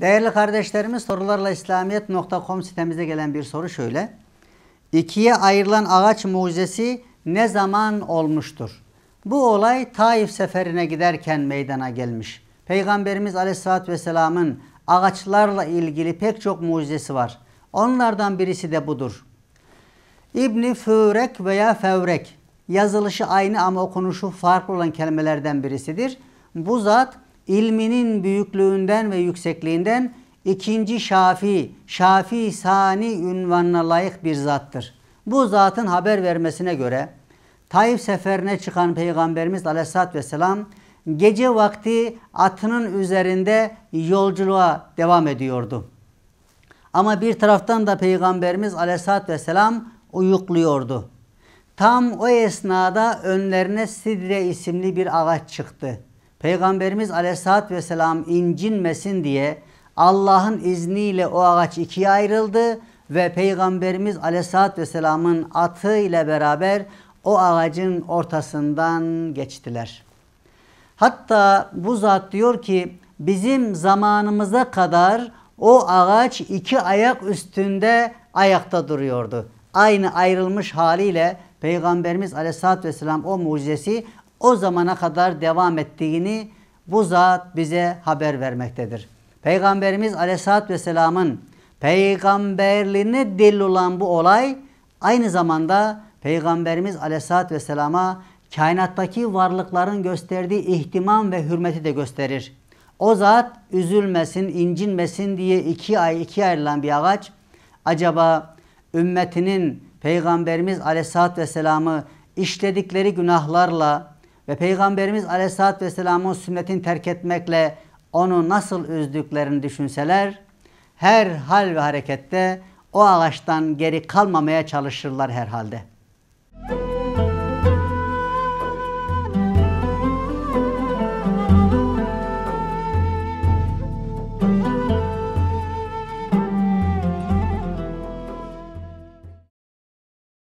Değerli kardeşlerimiz sorularla İslamiyet.com sitemize gelen bir soru şöyle. İkiye ayrılan ağaç mucizesi ne zaman olmuştur? Bu olay Taif seferine giderken meydana gelmiş. Peygamberimiz Aleyhisselatü Vesselam'ın ağaçlarla ilgili pek çok mucizesi var. Onlardan birisi de budur. İbni Fürek veya Fevrek yazılışı aynı ama okunuşu farklı olan kelimelerden birisidir. Bu zat ilminin büyüklüğünden ve yüksekliğinden ikinci Şafi, Şafi Sani ünvanına layık bir zattır. Bu zatın haber vermesine göre Taif seferine çıkan Peygamberimiz aleyhissalatü vesselam gece vakti atının üzerinde yolculuğa devam ediyordu. Ama bir taraftan da Peygamberimiz aleyhissalatü vesselam uyukluyordu. Tam o esnada önlerine Sidre isimli bir ağaç çıktı. Peygamberimiz aleyhissalatü vesselam incinmesin diye Allah'ın izniyle o ağaç ikiye ayrıldı ve Peygamberimiz aleyhissalatü vesselamın atı ile beraber o ağacın ortasından geçtiler. Hatta bu zat diyor ki bizim zamanımıza kadar o ağaç iki ayak üstünde ayakta duruyordu. Aynı ayrılmış haliyle Peygamberimiz Aleyhisselatü Vesselam o mucizesi o zamana kadar devam ettiğini bu zat bize haber vermektedir. Peygamberimiz Aleyhisselatü Vesselam'ın peygamberliğine delil olan bu olay aynı zamanda Peygamberimiz Aleyhisselatü Vesselam'a kainattaki varlıkların gösterdiği ihtimam ve hürmeti de gösterir. O zat üzülmesin, incinmesin diye iki ay iki ayrılan bir ağaç. Acaba ümmetinin Peygamberimiz Aleyhisselatü Vesselam'ı işledikleri günahlarla ve Peygamberimiz Aleyhisselatü Vesselam'ın sünnetini terk etmekle onu nasıl üzdüklerini düşünseler, her hal ve harekette o ağaçtan geri kalmamaya çalışırlar herhalde.